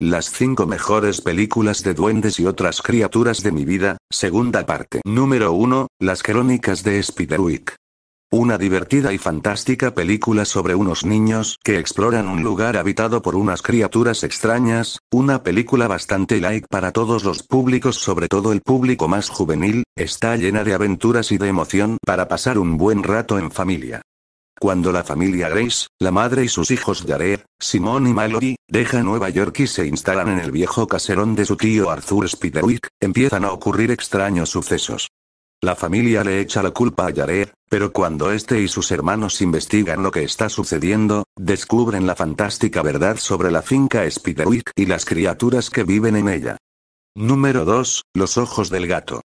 Las cinco mejores películas de duendes y otras criaturas de mi vida, segunda parte. Número 1. Las crónicas de Spiderwick. Una divertida y fantástica película sobre unos niños que exploran un lugar habitado por unas criaturas extrañas, una película bastante like para todos los públicos, sobre todo el público más juvenil, está llena de aventuras y de emoción para pasar un buen rato en familia. Cuando la familia Grace, la madre y sus hijos Jared, Simón y Mallory, dejan Nueva York y se instalan en el viejo caserón de su tío Arthur Spiderwick, empiezan a ocurrir extraños sucesos. La familia le echa la culpa a Jared, pero cuando este y sus hermanos investigan lo que está sucediendo, descubren la fantástica verdad sobre la finca Spiderwick y las criaturas que viven en ella. Número 2. Los ojos del gato.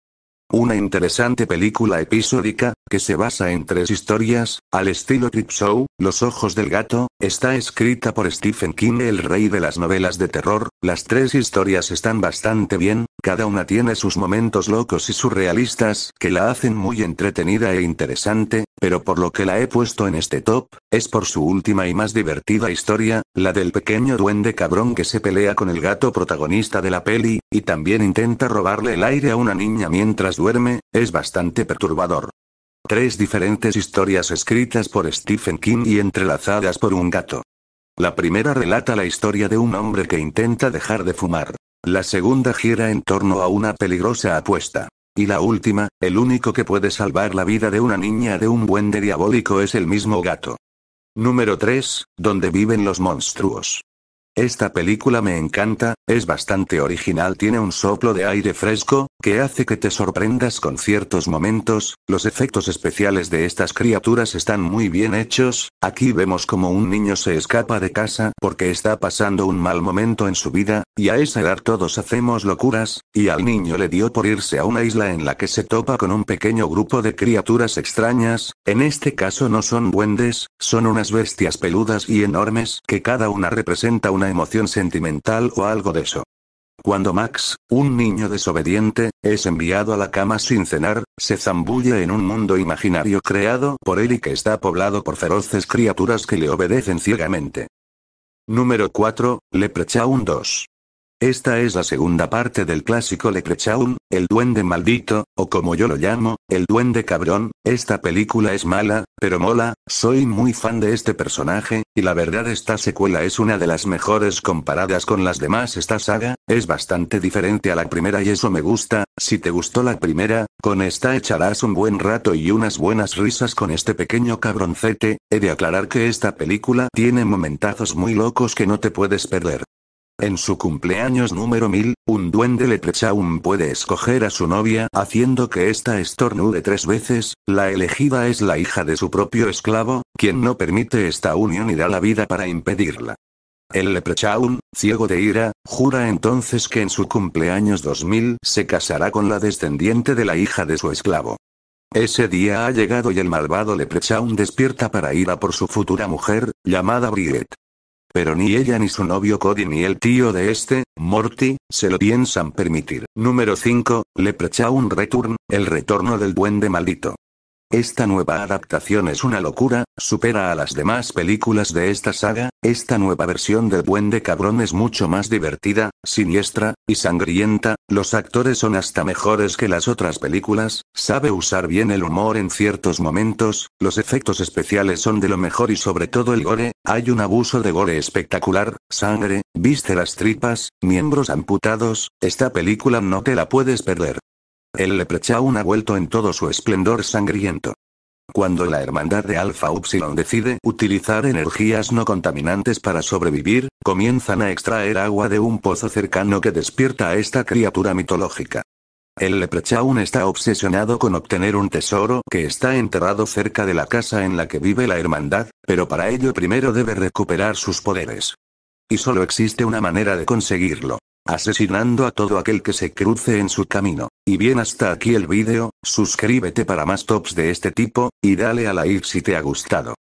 Una interesante película episódica, que se basa en tres historias, al estilo Trip Show, Los Ojos del Gato, está escrita por Stephen King, el rey de las novelas de terror. Las tres historias están bastante bien, cada una tiene sus momentos locos y surrealistas que la hacen muy entretenida e interesante, pero por lo que la he puesto en este top, es por su última y más divertida historia, la del pequeño duende cabrón que se pelea con el gato protagonista de la peli, y también intenta robarle el aire a una niña mientras duerme, es bastante perturbador. Tres diferentes historias escritas por Stephen King y entrelazadas por un gato. La primera relata la historia de un hombre que intenta dejar de fumar. La segunda gira en torno a una peligrosa apuesta. Y la última, el único que puede salvar la vida de una niña de un buende diabólico es el mismo gato. Número 3, donde viven los monstruos. Esta película me encanta, es bastante original, tiene un soplo de aire fresco, que hace que te sorprendas con ciertos momentos, los efectos especiales de estas criaturas están muy bien hechos, aquí vemos como un niño se escapa de casa porque está pasando un mal momento en su vida, y a esa edad todos hacemos locuras, y al niño le dio por irse a una isla en la que se topa con un pequeño grupo de criaturas extrañas, en este caso no son duendes, son unas bestias peludas y enormes que cada una representa un emoción sentimental o algo de eso. Cuando Max, un niño desobediente, es enviado a la cama sin cenar, se zambulle en un mundo imaginario creado por él y que está poblado por feroces criaturas que le obedecen ciegamente. Número 4, un 2. Esta es la segunda parte del clásico crechaun El Duende Maldito, o como yo lo llamo, El Duende Cabrón. Esta película es mala, pero mola, soy muy fan de este personaje, y la verdad esta secuela es una de las mejores comparadas con las demás. Esta saga, es bastante diferente a la primera y eso me gusta, si te gustó la primera, con esta echarás un buen rato y unas buenas risas con este pequeño cabroncete, he de aclarar que esta película tiene momentazos muy locos que no te puedes perder. En su cumpleaños número 1000, un duende leprechaun puede escoger a su novia haciendo que ésta estornude tres veces, la elegida es la hija de su propio esclavo, quien no permite esta unión y da la vida para impedirla. El leprechaun, ciego de ira, jura entonces que en su cumpleaños 2000 se casará con la descendiente de la hija de su esclavo. Ese día ha llegado y el malvado leprechaun despierta para ir a por su futura mujer, llamada Briet pero ni ella ni su novio Cody ni el tío de este, Morty, se lo piensan permitir. Número 5, le precha un Return, el retorno del duende maldito. Esta nueva adaptación es una locura, supera a las demás películas de esta saga, esta nueva versión del de Cabrón es mucho más divertida, siniestra, y sangrienta, los actores son hasta mejores que las otras películas, sabe usar bien el humor en ciertos momentos, los efectos especiales son de lo mejor y sobre todo el gore, hay un abuso de gore espectacular, sangre, las tripas, miembros amputados, esta película no te la puedes perder. El leprechaun ha vuelto en todo su esplendor sangriento. Cuando la hermandad de Alpha Upsilon decide utilizar energías no contaminantes para sobrevivir, comienzan a extraer agua de un pozo cercano que despierta a esta criatura mitológica. El leprechaun está obsesionado con obtener un tesoro que está enterrado cerca de la casa en la que vive la hermandad, pero para ello primero debe recuperar sus poderes. Y solo existe una manera de conseguirlo, asesinando a todo aquel que se cruce en su camino. Y bien hasta aquí el vídeo, suscríbete para más tops de este tipo, y dale a like si te ha gustado.